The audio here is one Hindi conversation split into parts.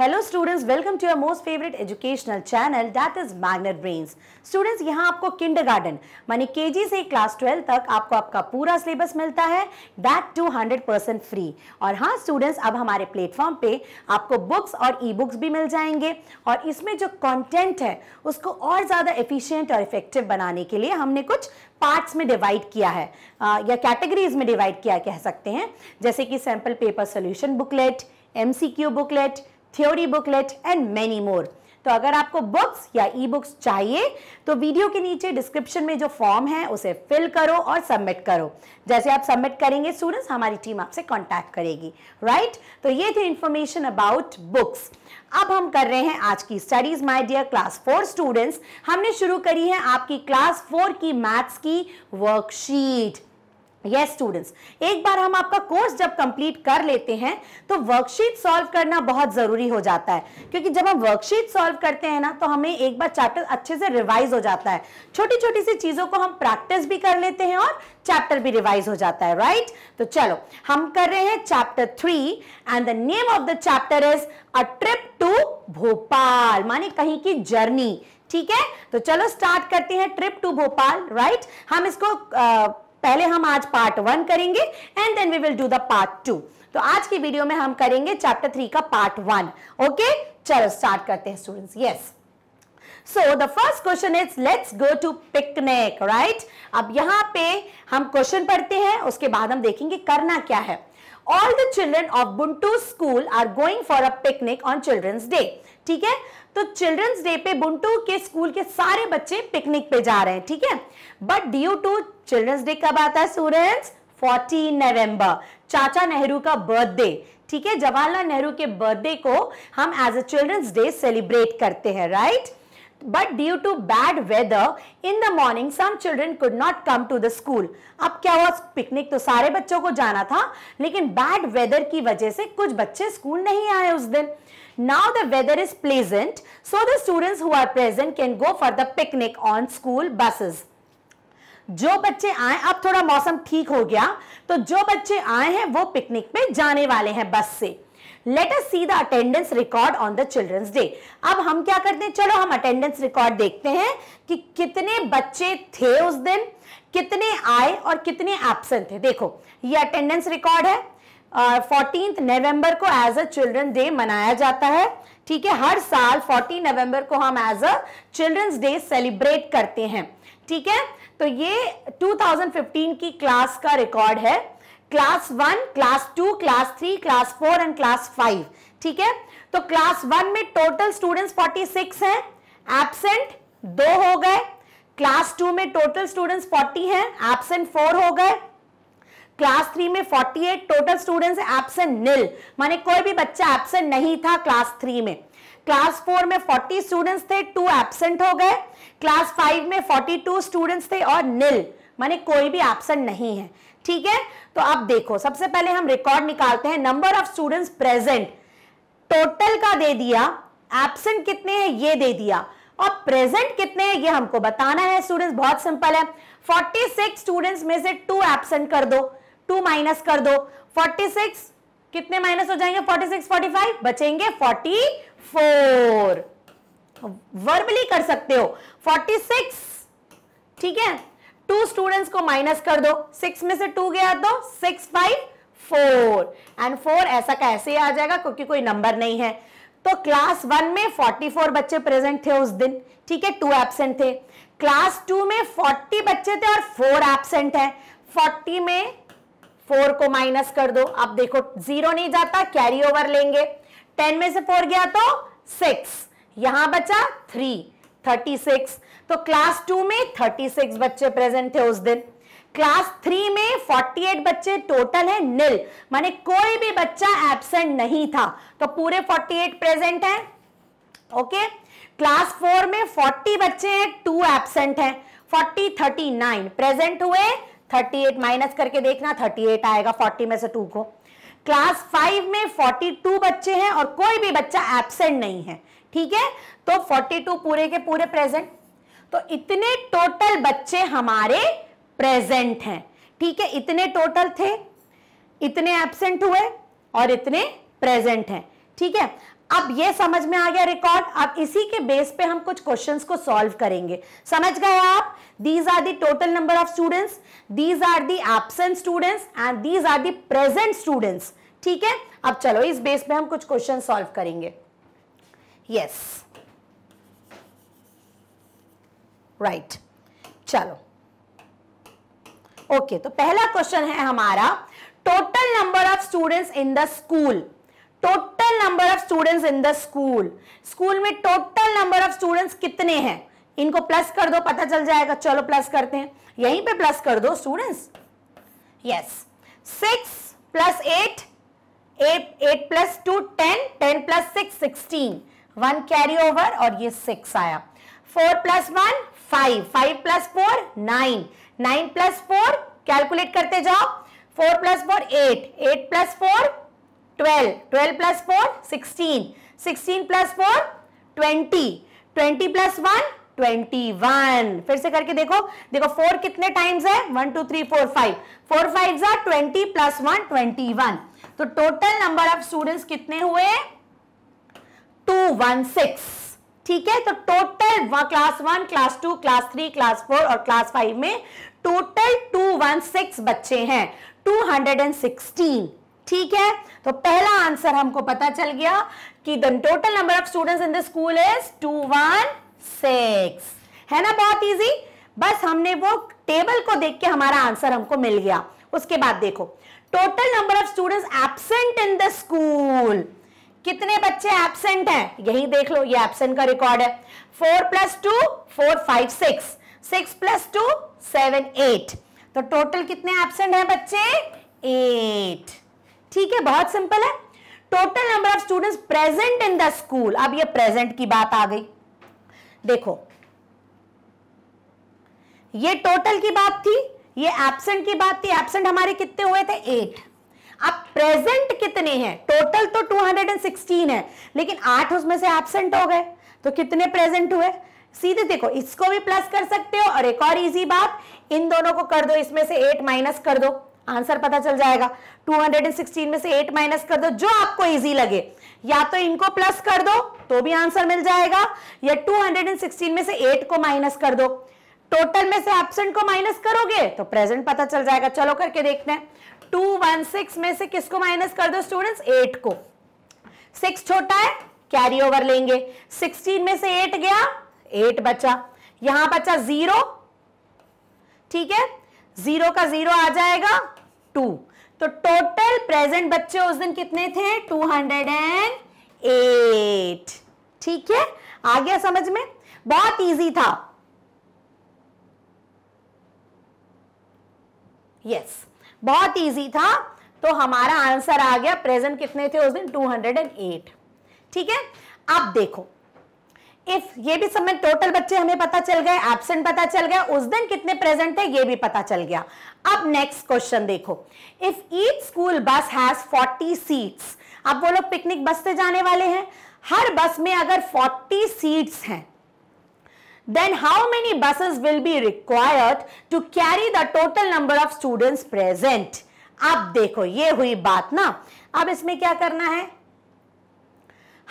Hello students welcome to your most favourite educational channel that is Magnet Brains students यहाँ आपको किंडरगार्टन माने केजी से क्लास ट्वेल्व तक आपको आपका पूरा सिलेबस मिलता है that two hundred percent free और हाँ स्टूडेंट्स अब हमारे प्लेटफॉर्म पे आपको बुक्स और ई बुक्स भी मिल जाएंगे और इसमें जो कॉन्टेंट है उसको और ज़्यादा एफिशियंट और इफेक्टिव बनाने के लिए हमने कुछ पार्ट्स में डिवाइड किया है आ, या कैटेगरीज में डिवाइड किया कह सकते हैं जैसे कि sample paper solution booklet M booklet theory booklet and many more तो अगर आपको बुक्स या ई बुक्स चाहिए तो वीडियो के नीचे डिस्क्रिप्शन में जो फॉर्म है उसे फिल करो और सबमिट करो जैसे आप सबमिट करेंगे स्टूडेंट्स हमारी टीम आपसे कॉन्टैक्ट करेगी राइट right? तो ये थी इन्फॉर्मेशन अबाउट बुक्स अब हम कर रहे हैं आज की studies my dear class four students हमने शुरू करी है आपकी क्लास फोर की मैथ्स की वर्कशीट यस yes, स्टूडेंट्स एक बार हम आपका कोर्स जब कंप्लीट कर लेते हैं तो वर्कशीट सॉल्व करना बहुत जरूरी हो जाता है क्योंकि जब हम वर्कशीट सॉल्व करते हैं ना तो हमें एक बार चैप्टर अच्छे से रिवाइज हो जाता है छोटी छोटी सी चीजों को हम प्रैक्टिस भी कर लेते हैं और चैप्टर भी रिवाइज हो जाता है राइट तो चलो हम कर रहे हैं chapter three and the name of the chapter is a trip to Bhopal माने कहीं की जर्नी ठीक है तो चलो स्टार्ट करते हैं ट्रिप टू भोपाल राइट हम इसको आ, पहले हम आज पार्ट वन करेंगे and then we will do the part two तो आज की वीडियो में हम करेंगे चैप्टर थ्री का पार्ट वन ओके चलो स्टार्ट करते हैं students yes so the first question is let's go to picnic right अब यहाँ पे हम क्वेश्चन पढ़ते हैं उसके बाद हम देखेंगे करना क्या है all the children of Buntu school are going for a picnic on children's day ठीक है तो चिल्ड्रंस डे पे बुंटू के स्कूल के सारे बच्चे पिकनिक पे जा रहे हैं ठीक है but due to children's day कब आता है स्टूडेंट्स 14 नवंबर चाचा नेहरू का बर्थडे ठीक है जवाहरलाल नेहरू के बर्थडे को हम as a children's day celebrate करते हैं right but due to bad weather in the morning some children could not come to the school अब क्या हुआ पिकनिक तो सारे बच्चों को जाना था लेकिन बैड वेदर की वजह से कुछ बच्चे स्कूल नहीं आए उस दिन Now the weather is pleasant, so the students who are present can go for the picnic on school buses. जो बच्चे आए अब थोड़ा मौसम ठीक हो गया तो जो बच्चे आए हैं वो पिकनिक पे जाने वाले हैं बस से let us see the attendance record on the children's day अब हम क्या करते हैं चलो हम अटेंडेंस रिकॉर्ड देखते हैं कि कितने बच्चे थे उस दिन कितने आए और कितने एबसेंट थे देखो ये अटेंडेंस रिकॉर्ड है फोर्टीन uh, नवंबर को एज अ चिल्ड्रन डे मनाया जाता है ठीक है हर साल फोर्टीन नवंबर को हम as a children's day celebrate करते हैं ठीक है तो ये 2015 की क्लास का रिकॉर्ड है class one class two class three class four and class five ठीक है तो क्लास वन में टोटल स्टूडेंट्स सिक्स हैं एबसेंट दो हो गए क्लास टू में टोटल स्टूडेंट्स फोर्टी हैं एबसेंट फोर हो गए क्लास थ्री में forty eight total students absent nil माने कोई भी बच्चा एबसेंट नहीं था क्लास थ्री में क्लास फोर में फोर्टी स्टूडेंट्स थे टू एबसेंट हो गए क्लास फाइव में फोर्टी टू स्टूडेंट्स थे और निल माने कोई भी एबसेंट नहीं है ठीक है तो आप देखो सबसे पहले हम रिकॉर्ड निकालते हैं number of students present total का दे दिया एबसेंट कितने हैं ये दे दिया और प्रेजेंट कितने हैं ये हमको बताना है स्टूडेंट्स बहुत सिंपल है 46 स्टूडेंट्स में से टू एबसेंट कर दो टू माइनस कर दो 46 कितने माइनस हो जाएंगे 46 45 बचेंगे 44 वर्बली कर सकते हो 46 ठीक है टू स्टूडेंट्स को माइनस कर दो सिक्स में से टू गया तो six five four and four ऐसा कैसे आ जाएगा क्योंकि कोई नंबर नहीं है तो क्लास वन में फोर्टी फोर बच्चे प्रेजेंट थे उस दिन ठीक है टू एबसेंट थे क्लास टू में फोर्टी बच्चे थे और फोर एबसेंट है फोर्टी में फोर को माइनस कर दो अब देखो जीरो नहीं जाता कैरी ओवर लेंगे टेन में से फोर गया तो सिक्स यहां बचा थ्री थर्टी सिक्स तो क्लास टू में 36 बच्चे प्रेजेंट थे उस दिन क्लास थ्री में 48 बच्चे टोटल है निल माने कोई भी बच्चा एबसेंट नहीं था तो पूरे 48 प्रेजेंट है ओके क्लास फोर में 40 बच्चे हैं टू एबसेंट हैं 40 39 प्रेजेंट हुए 38 माइनस करके देखना 38 आएगा 40 में से टू को क्लास फाइव में 42 बच्चे हैं और कोई भी बच्चा एबसेंट नहीं है ठीक है तो 42 पूरे के पूरे प्रेजेंट तो इतने टोटल बच्चे हमारे प्रेजेंट हैं ठीक है इतने टोटल थे इतने एबसेंट हुए और इतने प्रेजेंट हैं ठीक है अब ये समझ में आ गया रिकॉर्ड अब इसी के बेस पे हम कुछ क्वेश्चंस को सॉल्व करेंगे समझ गए आप these are the total number of students these are the absent students and these are the present students ठीक है अब चलो इस बेस पे हम कुछ क्वेश्चन सॉल्व करेंगे यस yes. Right right. चलो ओके okay, तो पहला क्वेश्चन है हमारा total number of students in the school total number of students in the school school में टोटल नंबर ऑफ स्टूडेंट्स कितने हैं इनको प्लस कर दो पता चल जाएगा चलो प्लस करते हैं यहीं पे प्लस कर दो students yes six plus eight eight plus two ten ten plus six sixteen one carry over और ये सिक्स आया four plus one five five plus four nine nine plus four calculate करते जाओ four plus four eight eight plus four twelve twelve plus four sixteen sixteen plus four twenty twenty plus one twenty one फिर से करके देखो देखो फोर कितने टाइम्स है one to three four five four five जा twenty plus one twenty one तो टोटल नंबर ऑफ स्टूडेंट्स कितने हुए टू वन सिक्स ठीक है तो total class one class two class three class four और क्लास फाइव में टोटल टू वन सिक्स बच्चे हैं टू हंड्रेड एंड सिक्सटीन ठीक है तो पहला आंसर हमको पता चल गया कि the total number of students in the school is two one six है ना बहुत इजी बस हमने वो टेबल को देख के हमारा आंसर हमको मिल गया उसके बाद देखो total number of students absent in the school कितने बच्चे एबसेंट हैं यही देख लो ये एबसेंट का रिकॉर्ड है four plus two four five six six plus two seven eight तो टोटल कितने एबसेंट हैं बच्चे एट ठीक है बहुत सिंपल है total number of students present in the school अब ये प्रेजेंट की बात आ गई देखो ये टोटल की बात थी ये एबसेंट की बात थी एबसेंट हमारे कितने हुए थे एट अब प्रेजेंट कितने हैं टोटल तो 216 है लेकिन आठ उसमें से एबसेंट हो गए तो कितने प्रेजेंट हुए सीधे देखो इसको भी प्लस कर सकते हो और एक और इजी बात इन दोनों को कर दो इसमें से एट माइनस कर दो आंसर पता चल जाएगा 216 में से 8 माइनस कर दो जो आपको इजी लगे या तो इनको प्लस कर दो तो भी आंसर मिल जाएगा या 216 में से 8 को माइनस कर दो टोटल में से एबसेंट को माइनस करोगे तो प्रेजेंट पता चल जाएगा चलो करके देखते हैं टू वन सिक्स में से किसको माइनस कर दो स्टूडेंट्स एट को सिक्स छोटा है कैरी ओवर लेंगे सिक्सटीन में से एट गया एट बचा यहां बचा जीरो ठीक है जीरो का जीरो आ जाएगा टू तो टोटल प्रेजेंट बच्चे उस दिन कितने थे टू हंड्रेड एंड एट ठीक है आ गया समझ में बहुत इजी था यस yes. बहुत इजी था तो हमारा आंसर आ गया प्रेजेंट कितने थे उस दिन 208 ठीक है अब देखो इफ ये भी सब में टोटल बच्चे हमें पता चल गए एबसेंट पता चल गया उस दिन कितने प्रेजेंट थे ये भी पता चल गया अब नेक्स्ट क्वेश्चन देखो if each school bus has 40 seats अब वो लोग पिकनिक बस से जाने वाले हैं हर बस में अगर 40 सीट्स हैं then how many buses will be required to carry the total number of students present? आप देखो ये हुई बात ना अब इसमें क्या करना है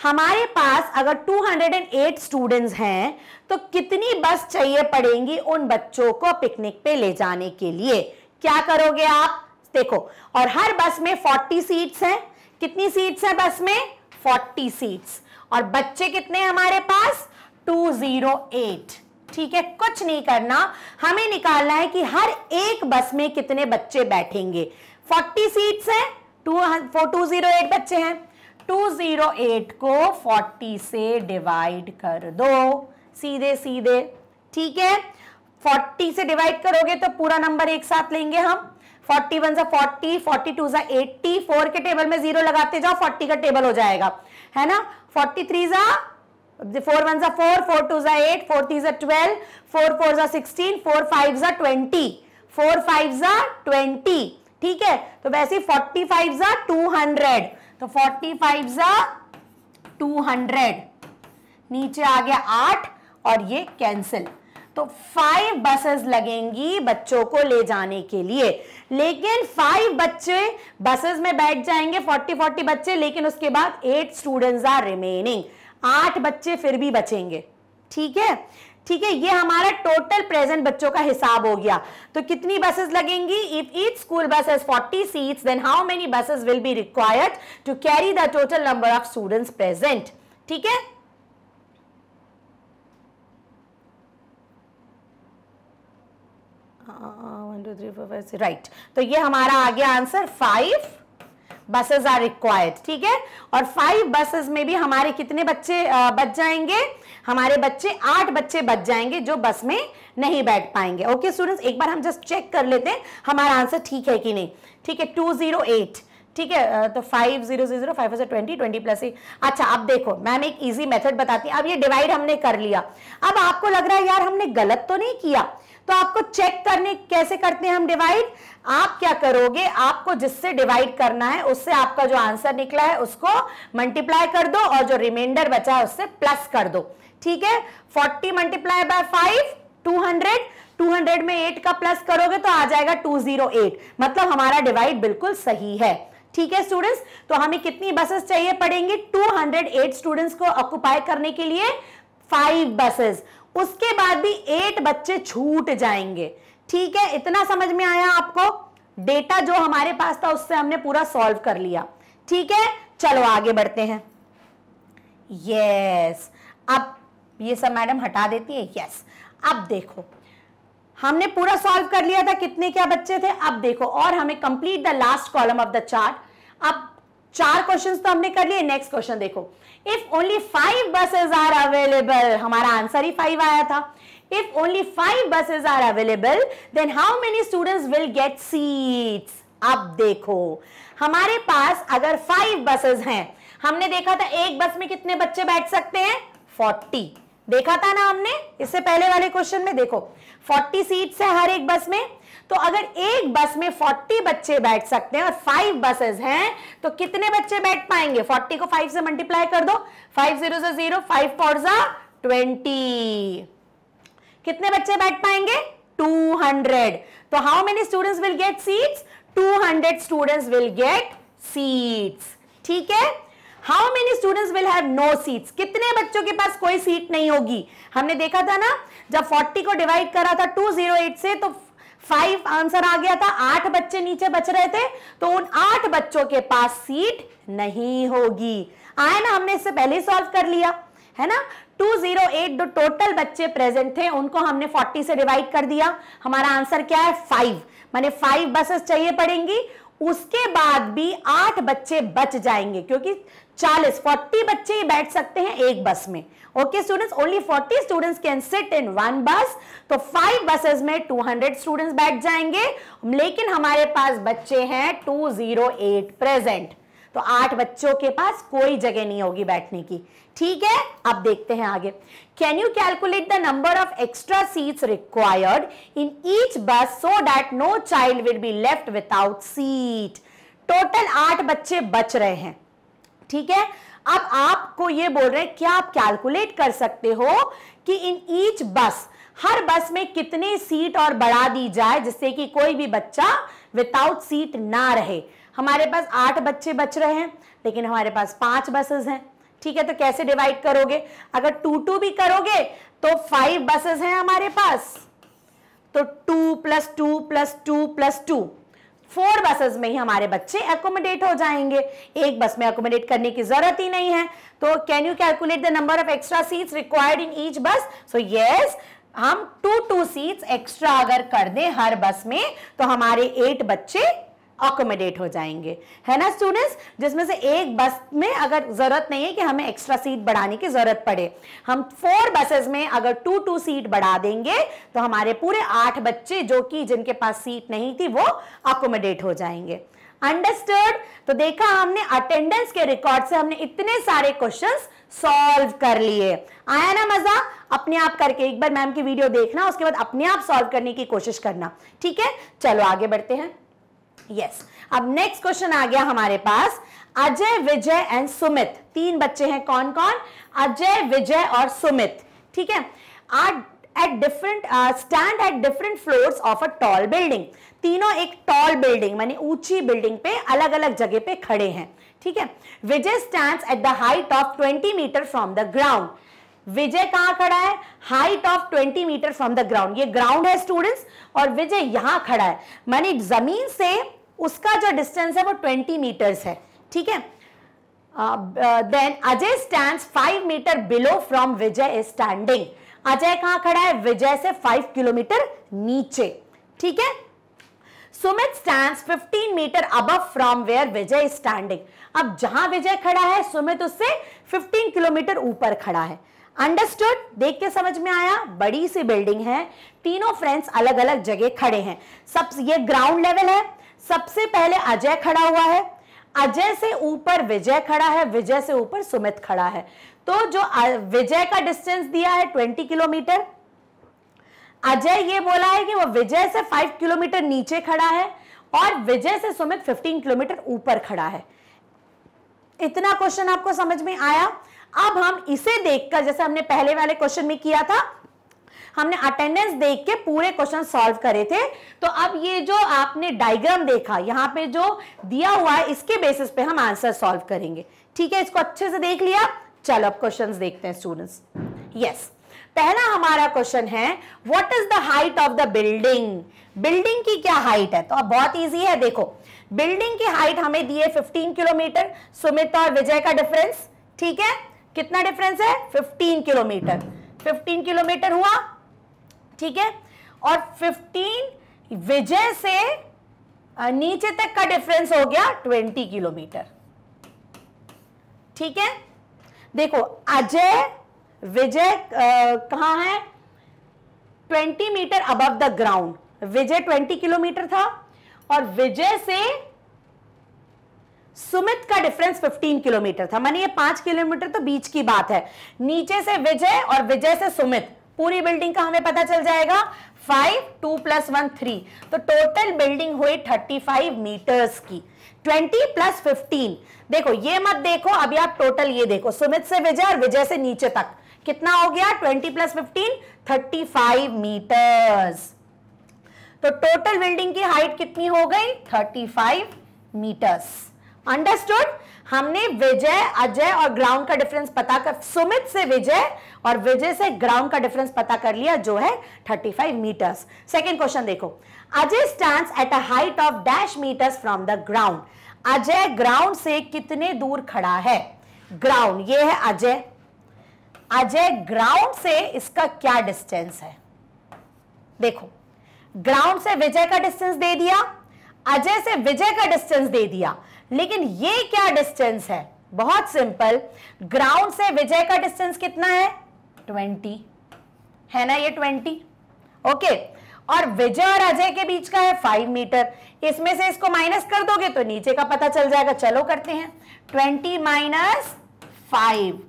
हमारे पास अगर 208 स्टूडेंट्स हैं तो कितनी बस चाहिए पड़ेंगी उन बच्चों को पिकनिक पे ले जाने के लिए क्या करोगे आप देखो और हर बस में 40 सीट्स हैं कितनी सीट्स हैं बस में 40 सीट्स और बच्चे कितने हमारे पास 208 ठीक है कुछ नहीं करना हमें निकालना है कि हर एक बस में कितने बच्चे बैठेंगे 40 सीट्स हैं टू जीरो एट बच्चे हैं 208 को 40 से डिवाइड कर दो सीधे सीधे ठीक है 40 से डिवाइड करोगे तो पूरा नंबर एक साथ लेंगे हम 41 सा फोर्टी फोर्टी टू सा एट्टी फोर के टेबल में जीरो लगाते जाओ 40 का टेबल हो जाएगा है ना 43 थ्री सा फोर वन सा फोर फोर टू सा एट फोर थ्री सा ट्वेल्व फोर फोर सा सिक्सटीन फोर फाइव सा ट्वेंटी फोर फाइव सा ट्वेंटी ठीक है तो वैसे फोर्टी फाइव सा टू हंड्रेड तो फोर्टी फाइव सा टू हंड्रेड नीचे आ गया आठ और ये कैंसिल तो फाइव बसेस लगेंगी बच्चों को ले जाने के लिए लेकिन फाइव बच्चे बसेस में बैठ जाएंगे फोर्टी फोर्टी बच्चे लेकिन उसके बाद एट स्टूडेंट्स आर रिमेनिंग आठ बच्चे फिर भी बचेंगे ठीक है ठीक है ये हमारा टोटल प्रेजेंट बच्चों का हिसाब हो गया तो कितनी बसेस लगेंगी if each school bus as forty seat then how many buses will be required to carry the total number of students present ठीक है राइट uh, तो ये हमारा आ गया answer five buses are required ठीक है और फाइव बसेस में भी हमारे कितने बच्चे बच जाएंगे हमारे बच्चे आठ बच्चे बच जाएंगे जो बस में नहीं बैठ पाएंगे ओके स्टूडेंट्स एक बार हम जस्ट चेक कर लेते हैं हमारा आंसर ठीक है कि नहीं ठीक है टू जीरो एट ठीक है तो फाइव जीरो जीरो फाइव हजार ट्वेंटी ट्वेंटी प्लस ही अच्छा अब देखो मैम एक इजी मेथड बताती है अब ये डिवाइड हमने कर लिया अब आपको लग रहा है यार हमने गलत तो नहीं किया तो आपको चेक करने कैसे करते हैं हम डिवाइड आप क्या करोगे आपको जिससे डिवाइड करना है उससे आपका जो आंसर निकला है उसको मल्टीप्लाई कर दो और जो रिमाइंडर बचा है उससे प्लस कर दो ठीक है forty multiply by five two hundred 200 में 8 का प्लस करोगे तो आ जाएगा 208 मतलब हमारा डिवाइड बिल्कुल सही है ठीक है स्टूडेंट्स तो हमें कितनी बसेस चाहिए पड़ेंगे 208 स्टूडेंट्स को ऑक्यूपाई करने के लिए फाइव बसेस उसके बाद भी एट बच्चे छूट जाएंगे ठीक है इतना समझ में आया आपको डेटा जो हमारे पास था उससे हमने पूरा सॉल्व कर लिया ठीक है चलो आगे बढ़ते हैं यस अब ये सब मैडम हटा देती है यस अब देखो हमने पूरा सॉल्व कर लिया था कितने क्या बच्चे थे अब देखो और हमें complete the last column of the chart अब चार क्वेश्चंस तो हमने कर लिए नेक्स्ट क्वेश्चन देखो if only five buses are available हमारा आंसर ही फाइव आया था if only five buses are available then how many students will get seats अब देखो हमारे पास अगर फाइव बसेस हैं हमने देखा था एक बस में कितने बच्चे बैठ सकते हैं फोर्टी देखा था ना हमने इससे पहले वाले क्वेश्चन में देखो फोर्टी सीट्स है हर एक बस में तो अगर एक बस में 40 बच्चे बैठ सकते हैं और 5 बसेस हैं तो कितने बच्चे बैठ पाएंगे 40 को 5 से मल्टीप्लाई कर दो 5 जीरो से जीरो फाइव फोर सा ट्वेंटी कितने बच्चे बैठ पाएंगे 200 तो how many students will get seats 200 students will get seats ठीक है how many students will have no seats कितने बच्चों के पास कोई सीट नहीं होगी हमने देखा था ना जब 40 को डिवाइड करा था 208 से तो फाइव आंसर आ गया था आठ बच्चे नीचे बच रहे थे तो उन आठ बच्चों के पास सीट नहीं होगी आए ना हमने इससे पहले सॉल्व कर लिया है ना 208 जो टोटल बच्चे प्रेजेंट थे उनको हमने 40 से डिवाइड कर दिया हमारा आंसर क्या है फाइव माने फाइव बसेस चाहिए पड़ेंगी उसके बाद भी आठ बच्चे बच जाएंगे क्योंकि 40 40 बच्चे ही बैठ सकते हैं एक बस में okay students only 40 students can sit in one bus तो फाइव बसेस में 200 स्टूडेंट्स बैठ जाएंगे लेकिन हमारे पास बच्चे हैं 208 प्रेजेंट तो आठ बच्चों के पास कोई जगह नहीं होगी बैठने की ठीक है अब देखते हैं आगे can you calculate the number of extra seats required in each bus so that no child will be left without seat total आठ बच्चे बच रहे हैं ठीक है अब आपको ये बोल रहे हैं क्या आप कैलकुलेट कर सकते हो कि इन ईच बस हर बस में कितने सीट और बढ़ा दी जाए जिससे कि कोई भी बच्चा विदाउट सीट ना रहे हमारे पास आठ बच्चे बच रहे हैं लेकिन हमारे पास पांच बसेस हैं ठीक है तो कैसे डिवाइड करोगे अगर टू टू भी करोगे तो फाइव बसेस हैं हमारे पास तो two plus two plus two plus two four buses में ही हमारे बच्चे एकोमोडेट हो जाएंगे एक बस में एकोमोडेट करने की जरूरत ही नहीं है तो can you calculate the number of extra seats required in each bus so yes हम टू टू सीट्स एक्स्ट्रा अगर कर दें हर बस में तो हमारे एट बच्चे अकोमोडेट हो जाएंगे है ना स्टूडेंट्स जिसमें से एक बस में अगर ज़रूरत नहीं है कि हमें एक्स्ट्रा सीट बढ़ाने की ज़रूरत पड़े हम फोर बसेस में अगर टू टू सीट बढ़ा देंगे तो हमारे पूरे आठ बच्चे जो कि जिनके पास सीट नहीं थी वो अकोमोडेट हो जाएंगे अंडरस्टर्ड तो देखा हमने अटेंडेंस के रिकॉर्ड से हमने इतने सारे क्वेश्चंस सॉल्व कर लिए आया ना मजा अपने आप करके एक बार मैम की वीडियो देखना उसके बाद अपने आप सॉल्व करने की कोशिश करना ठीक है चलो आगे बढ़ते हैं यस अब नेक्स्ट क्वेश्चन आ गया हमारे पास अजय विजय एंड सुमित तीन बच्चे हैं कौन कौन अजय विजय और सुमित ठीक है at different stand at different floor of a tall building तीनों एक टॉल बिल्डिंग मानी ऊंची बिल्डिंग पे अलग अलग जगह पे खड़े हैं ठीक है Vijay stand at the height of 20 metre from the ground Vijay कहां खड़ा है height of 20 metre from the ground ये ग्राउंड है स्टूडेंट्स और विजय यहां खड़ा है मानी जमीन से उसका जो डिस्टेंस है वो ट्वेंटी मीटर्स है ठीक है then Ajay stand five metre below from Vijay standing Ajay कहां खड़ा है विजय से फाइव किलोमीटर नीचे ठीक है सुमित स्टैंड 15 मीटर अब फ्रॉम वेयर विजय स्टैंडिंग अब जहां विजय खड़ा है सुमित उससे 15 किलोमीटर ऊपर खड़ा है अंडरस्टूड देख के समझ में आया बड़ी सी बिल्डिंग है तीनों फ्रेंड्स अलग अलग जगह खड़े हैं सब ये ग्राउंड लेवल है सबसे पहले अजय खड़ा हुआ है अजय से ऊपर विजय खड़ा है विजय से ऊपर सुमित खड़ा है तो जो विजय का डिस्टेंस दिया है ट्वेंटी किलोमीटर अजय ये बोला है कि वो विजय से फाइव किलोमीटर नीचे खड़ा है और विजय से सुमित फिफ्टीन किलोमीटर ऊपर खड़ा है इतना क्वेश्चन आपको समझ में आया अब हम इसे देखकर जैसे हमने पहले वाले क्वेश्चन में किया था हमने अटेंडेंस देख के पूरे क्वेश्चन सॉल्व करे थे तो अब ये जो आपने डायग्राम देखा यहाँ पे जो दिया हुआ है इसके बेसिस पे हम आंसर सॉल्व करेंगे ठीक है इसको अच्छे से देख लिया चलो अब क्वेश्चन देखते हैं स्टूडेंट्स यस पहला हमारा क्वेश्चन है what is the height of the building building की क्या हाइट है तो अब बहुत इजी है देखो बिल्डिंग की हाइट हमें दी है फिफ्टीन किलोमीटर सुमित और विजय का डिफरेंस ठीक है कितना डिफरेंस है 15 किलोमीटर 15 किलोमीटर हुआ ठीक है और 15 विजय से नीचे तक का डिफरेंस हो गया 20 किलोमीटर ठीक है देखो अजय विजय कहा है 20 metre above the ground Vijay 20 kilometre था और विजय से सुमित का डिफरेंस 15 किलोमीटर था माने ये पांच किलोमीटर तो बीच की बात है नीचे से विजय और विजय से सुमित पूरी बिल्डिंग का हमें पता चल जाएगा five two plus one three तो टोटल बिल्डिंग हुई थर्टी फाइव मीटर्स की ट्वेंटी प्लस फिफ्टीन देखो ये मत देखो अभी आप टोटल ये देखो सुमित से विजय और विजय से नीचे तक कितना हो गया twenty plus fifteen thirty five metres तो टोटल बिल्डिंग की हाइट कितनी हो गई थर्टी फाइव मीटर्स अंडरस्टूड हमने विजय अजय और ग्राउंड का डिफरेंस पता कर सुमित से विजय और विजय से ग्राउंड का डिफरेंस पता कर लिया जो है 35 मीटर्स सेकेंड क्वेश्चन देखो Ajay stand at a height of dash metres from the ground Ajay ground से कितने दूर खड़ा है ग्राउंड ये है अजय अजय ग्राउंड से इसका क्या डिस्टेंस है देखो ग्राउंड से विजय का डिस्टेंस दे दिया अजय से विजय का डिस्टेंस दे दिया लेकिन ये क्या डिस्टेंस है बहुत सिंपल ग्राउंड से विजय का डिस्टेंस कितना है ट्वेंटी है ना ये ट्वेंटी ओके और विजय और अजय के बीच का है फाइव मीटर इसमें से इसको माइनस कर दोगे तो नीचे का पता चल जाएगा चलो करते हैं twenty minus five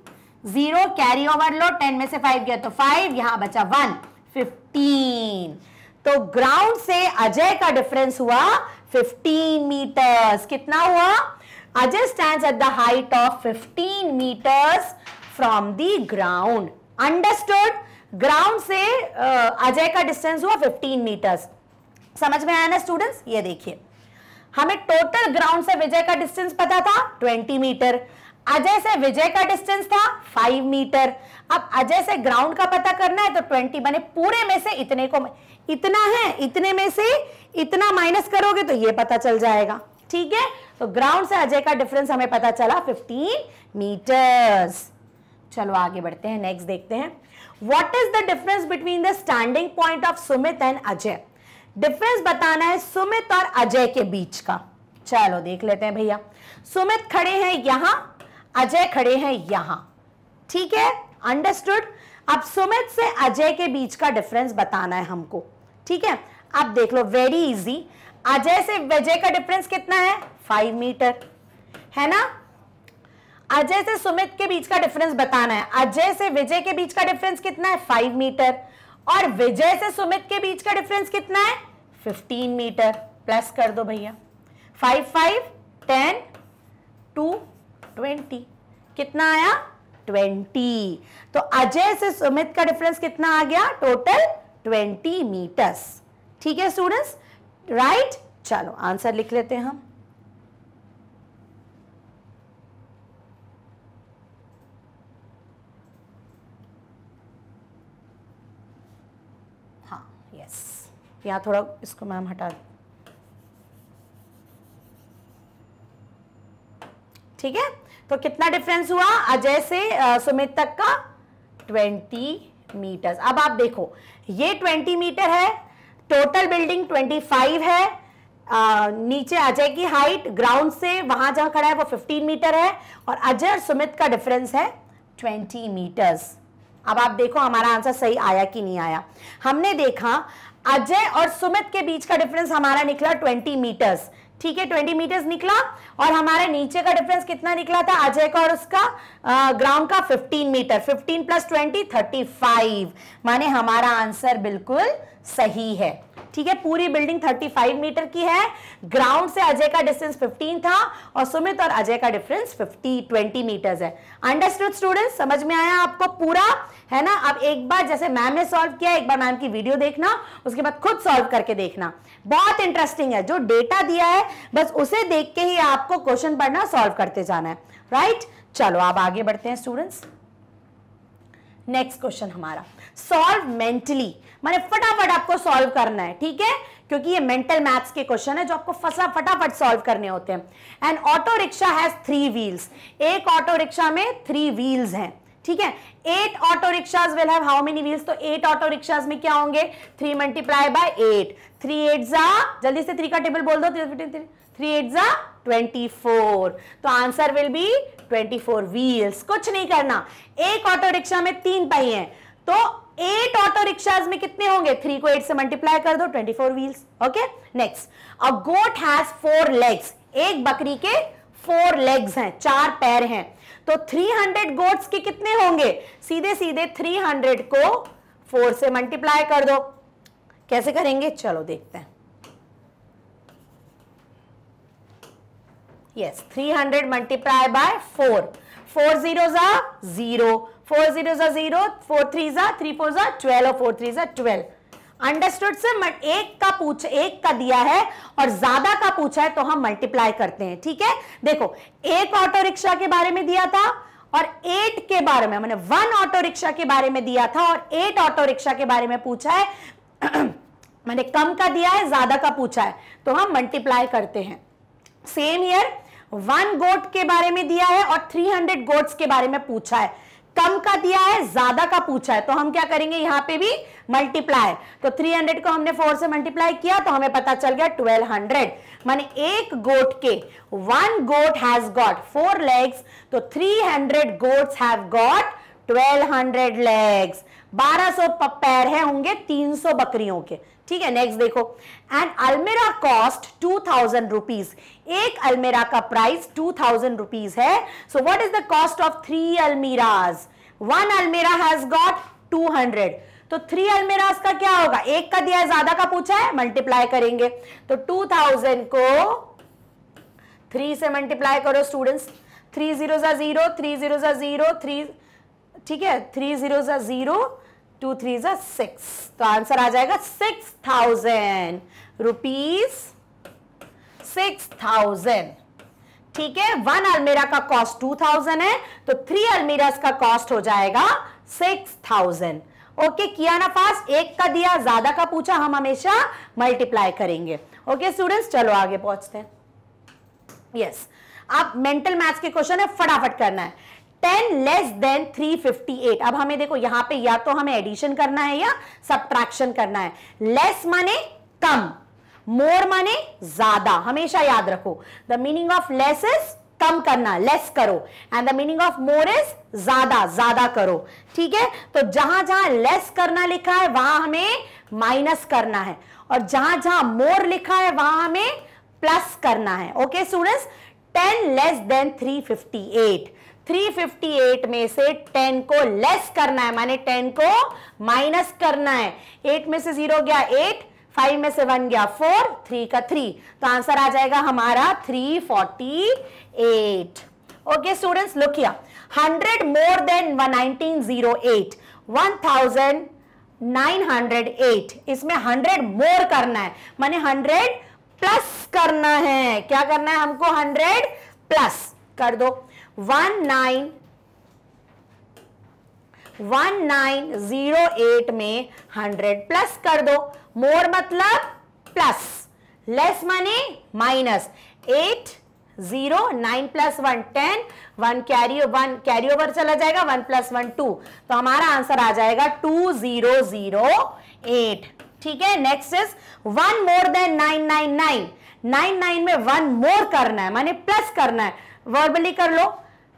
zero carry over लो टेन में से फाइव गया तो फाइव यहां बचा वन फिफ्टीन तो ग्राउंड से अजय का डिफरेंस हुआ 15 meters कितना हुआ Ajay stands at the height of 15 meters from the ground understood ground से uh, अजय का डिस्टेंस हुआ 15 मीटर्स समझ में आया ना स्टूडेंट्स ये देखिए हमें टोटल ग्राउंड से विजय का डिस्टेंस पता था 20 मीटर अजय से विजय का डिस्टेंस था 5 मीटर अब अजय से ग्राउंड का पता करना है तो 20 बने पूरे में से इतने को इतना है इतने में से इतना माइनस करोगे तो ये पता चल जाएगा ठीक है तो ग्राउंड से अजय का डिफरेंस हमें पता चला 15 मीटर्स चलो आगे बढ़ते हैं नेक्स्ट देखते हैं what is the difference between the standing point of Sumit and Ajay difference बताना है सुमित और अजय के बीच का चलो देख लेते हैं भैया सुमित खड़े हैं यहां अजय खड़े हैं यहां ठीक है अंडरस्टूड अब सुमित से अजय के बीच का डिफरेंस बताना है हमको ठीक है आप देख लो वेरी इजी अजय से विजय का डिफरेंस कितना है फाइव मीटर है ना अजय से सुमित के बीच का डिफरेंस बताना है अजय से विजय के बीच का डिफरेंस कितना है फाइव मीटर और विजय से सुमित के बीच का डिफरेंस कितना है फिफ्टीन मीटर प्लस कर दो भैया five five ten two twenty कितना आया ट्वेंटी तो अजय से सुमित का डिफरेंस कितना आ गया टोटल ट्वेंटी मीटर्स ठीक है स्टूडेंट्स राइट चलो आंसर लिख लेते हैं हम हाँ थोड़ा इसको मैम हटा दें ठीक है तो कितना डिफरेंस हुआ अजय से सुमित तक का ट्वेंटी मीटर अब आप देखो ये ट्वेंटी मीटर है टोटल बिल्डिंग 25 है आ, नीचे अजय की हाइट ग्राउंड से वहां जहां खड़ा है वो 15 मीटर है और अजय और सुमित का डिफरेंस है 20 मीटर्स अब आप देखो हमारा आंसर सही आया कि नहीं आया हमने देखा अजय और सुमित के बीच का डिफरेंस हमारा निकला 20 मीटर्स ठीक है 20 मीटर्स निकला और हमारे नीचे का डिफरेंस कितना निकला था अजय का और उसका ग्राउंड का 15 मीटर 15 प्लस 20 35 माने हमारा आंसर बिल्कुल सही है ठीक है पूरी बिल्डिंग 35 मीटर की है ग्राउंड से अजय का डिस्टेंस 15 था और सुमित और अजय का डिफरेंस 50 20 मीटर्स है अंडरस्टूड स्टूडेंट समझ में आया आपको पूरा है ना अब एक बार जैसे मैम ने सॉल्व किया एक बार मैम की वीडियो देखना उसके बाद खुद सॉल्व करके देखना बहुत इंटरेस्टिंग है जो डेटा दिया है बस उसे देख के ही आपको क्वेश्चन पढ़ना सॉल्व करते जाना है राइट चलो आप आगे बढ़ते हैं स्टूडेंट्स नेक्स्ट क्वेश्चन हमारा सॉल्व मेंटली मैंने फटाफट आपको सॉल्व करना है ठीक है क्योंकि ये मेंटल मैथ्स के क्वेश्चन है जो आपको फसा फटाफट सॉल्व करने होते हैं and auto rickshaw has three wheels एक ऑटो रिक्शा में थ्री व्हील्स हैं ठीक है eight auto rickshaws will have how many wheels तो एट ऑटो रिक्शाज में क्या होंगे three multiply by eight three eight जा जल्दी से थ्री का टेबल बोल दो थ्री एट जा ट्वेंटी फोर तो answer will be twenty four wheels कुछ नहीं करना एक ऑटो रिक्शा में तीन पहिए हैं तो एट ऑटो रिक्शा में कितने होंगे थ्री को एट से मल्टीप्लाई कर दो twenty four wheels okay next a goat has four legs एक बकरी के फोर लेग्स हैं चार पैर हैं तो 300 गोट्स के कितने होंगे सीधे सीधे 300 को फोर से मल्टीप्लाई कर दो कैसे करेंगे चलो देखते हैं Yes, 300 multiply by 4. Four zeros are zero. Four zeros are zero. Four threes are three fours are twelve. Or four threes are twelve. Understood sir? मट एक का पूछ एक का दिया है और ज्यादा का पूछा है तो हम multiply करते हैं ठीक है देखो एक auto rickshaw के बारे में दिया था और eight के बारे में मैंने one auto rickshaw के बारे में दिया था और eight auto rickshaw के बारे में पूछा है मैंने कम का दिया है ज्यादा का पूछा है तो हम multiply करते हैं Same here. वन गोट के बारे में दिया है और थ्री हंड्रेड गोट्स के बारे में पूछा है कम का दिया है ज्यादा का पूछा है तो हम क्या करेंगे यहां पे भी मल्टीप्लाई तो 300 को हमने 4 से मल्टीप्लाई किया तो हमें पता चल गया 1200 माने एक गोट के one goat has got four legs तो 300 goats have got twelve hundred legs बारह सौ पैर है होंगे तीन सौ बकरियों के ठीक है नेक्स्ट देखो and almirah cost two thousand rupees एक अलमेरा का प्राइस टू थाउजेंड रुपीज है so what is the cost of three almirahs one almirah has got two hundred तो थ्री अलमेराज का क्या होगा एक का दिया है ज्यादा का पूछा है मल्टीप्लाई करेंगे तो टू थाउजेंड को थ्री से मल्टीप्लाई करो students three zero zero three zero zero three ठीक है थ्री जीरो ज़ा ज़ीरो टू थ्री ज़ा सिक्स तो आंसर आ जाएगा six thousand rupees six thousand ठीक है वन अलमीरा का कॉस्ट टू थाउजेंड है तो थ्री अलमीरा का कॉस्ट हो जाएगा सिक्स थाउजेंड ओके किया ना फास्ट एक का दिया ज्यादा का पूछा हम हमेशा मल्टीप्लाई करेंगे ओके स्टूडेंट्स चलो आगे पहुंचते हैं यस yes. अब मेंटल मैथ्स के क्वेश्चन है फटाफट करना है ten less than three fifty eight अब हमें देखो यहां पे या तो हमें एडिशन करना है या सब्ट्रैक्शन करना है लेस माने कम मोर माने ज्यादा हमेशा याद रखो the meaning of less is कम करना लेस करो and the meaning of more is ज्यादा ज्यादा करो ठीक है तो जहां जहां लेस करना लिखा है वहां हमें माइनस करना है और जहां जहां मोर लिखा है वहां हमें प्लस करना है okay students ten less than three fifty eight 358 में से 10 को लेस करना है माने 10 को माइनस करना है 8 में से जीरो गया 8 फाइव में से वन गया फोर थ्री का थ्री तो आंसर आ जाएगा हमारा 348 ओके स्टूडेंट्स लुक लुकिया 100 मोर देन 1908 1908 इसमें 100 मोर करना है माने 100 प्लस करना है क्या करना है हमको 100 प्लस कर दो one nine one nine zero eight में हंड्रेड प्लस कर दो मोर मतलब प्लस लेस माने minus eight zero nine plus one ten one carry one carry over चला जाएगा वन प्लस वन टू तो हमारा आंसर आ जाएगा टू जीरो जीरो एट ठीक है next is one more than nine nine nine nine nine में वन मोर करना है माने प्लस करना है वर्बली कर लो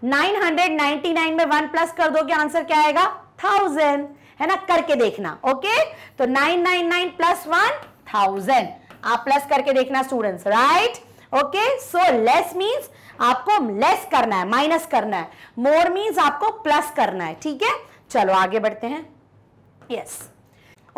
999 में वन प्लस कर दोगे आंसर क्या आएगा थाउजेंड है ना करके देखना ओके तो 999 प्लस वन थाउजेंड आप प्लस करके देखना students right okay so less means आपको लेस करना है माइनस करना है मोर मींस आपको प्लस करना है ठीक है चलो आगे बढ़ते हैं yes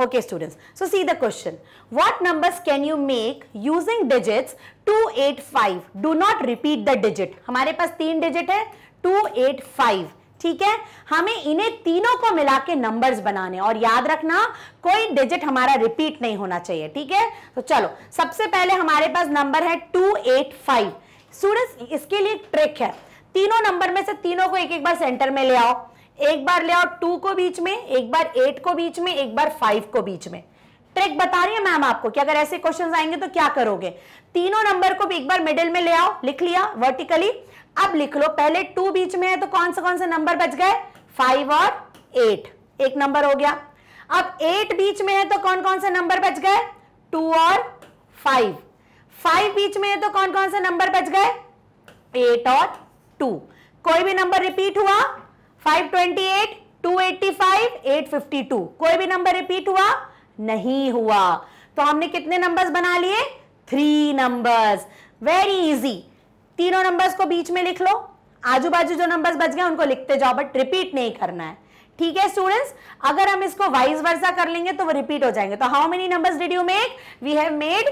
okay students so see the question what numbers can you make using digits 285 do not repeat the digit हमारे पास तीन डिजिट है टू एट फाइव ठीक है हमें इन्हें तीनों को मिला के नंबर बनाने और याद रखना कोई डिजिट हमारा रिपीट नहीं होना चाहिए ठीक है तो चलो सबसे पहले हमारे पास नंबर है टू एट फाइव सूरज इसके लिए ट्रिक है तीनों नंबर में से तीनों को एक एक बार सेंटर में ले आओ एक बार ले आओ टू को बीच में एक बार एट को बीच में एक बार फाइव को बीच में ट्रिक बता रही है मैम आपको कि अगर ऐसे क्वेश्चंस आएंगे तो क्या करोगे तीनों नंबर को भी एक बार मिडिल में ले आओ लिख लिया वर्टिकली अब लिख लो पहले टू बीच में है तो कौन से कौन से नंबर बच गए फाइव और एट एक नंबर हो गया अब एट बीच में है तो कौन कौन से नंबर बच गए टू और फाइव फाइव बीच में है तो कौन कौन से नंबर बच गए एट और टू कोई भी नंबर रिपीट हुआ five twenty eight two eighty five eight fifty two कोई भी नंबर रिपीट हुआ नहीं हुआ तो हमने कितने नंबर्स बना लिए थ्री नंबर्स वेरी इजी तीनों नंबर्स को बीच में लिख लो आजू बाजू जो नंबर्स बच गए उनको लिखते जाओ बट रिपीट नहीं करना है ठीक है स्टूडेंट्स अगर हम इसको वाइज वर्सा कर लेंगे तो वो रिपीट हो जाएंगे तो how many numbers did you make we have made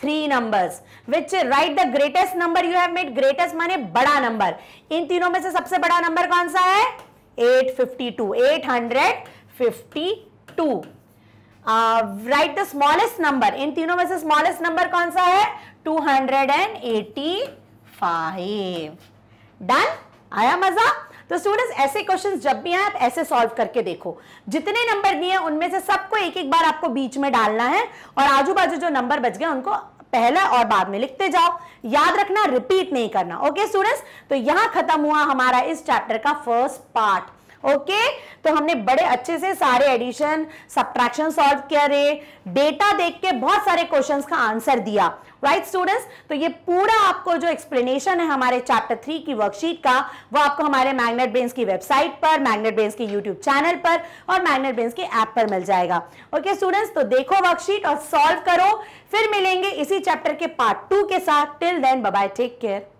three numbers which right the greatest number you have made greatest माने बड़ा नंबर इन तीनों में से सबसे बड़ा नंबर कौन सा है 852 852 राइट द स्मॉलेस्ट नंबर इन तीनों में से स्मॉलेस्ट नंबर कौन सा है 285 डन आया मजा तो स्टूडेंट्स ऐसे क्वेश्चंस जब भी आए आप ऐसे सॉल्व करके देखो जितने नंबर दिए उनमें से सबको एक एक बार आपको बीच में डालना है और आजू बाजू जो नंबर बच गए उनको पहले और बाद में लिखते जाओ याद रखना रिपीट नहीं करना ओके स्टूडेंट्स तो यहां खत्म हुआ हमारा इस चैप्टर का फर्स्ट पार्ट ओके तो हमने बड़े अच्छे से सारे एडिशन सब्ट्रैक्शन सॉल्व करे डेटा देख के बहुत सारे क्वेश्चंस का आंसर दिया राइट right, स्टूडेंट्स तो ये पूरा आपको जो एक्सप्लेनेशन है हमारे चैप्टर थ्री की वर्कशीट का वो आपको हमारे मैग्नेट बेन्स की वेबसाइट पर मैग्नेट बेन्स के यूट्यूब चैनल पर और मैग्नेट बेन्स के ऐप पर मिल जाएगा ओके okay, स्टूडेंट्स तो देखो वर्कशीट और सॉल्व करो फिर मिलेंगे इसी चैप्टर के पार्ट टू के साथ till then bye take care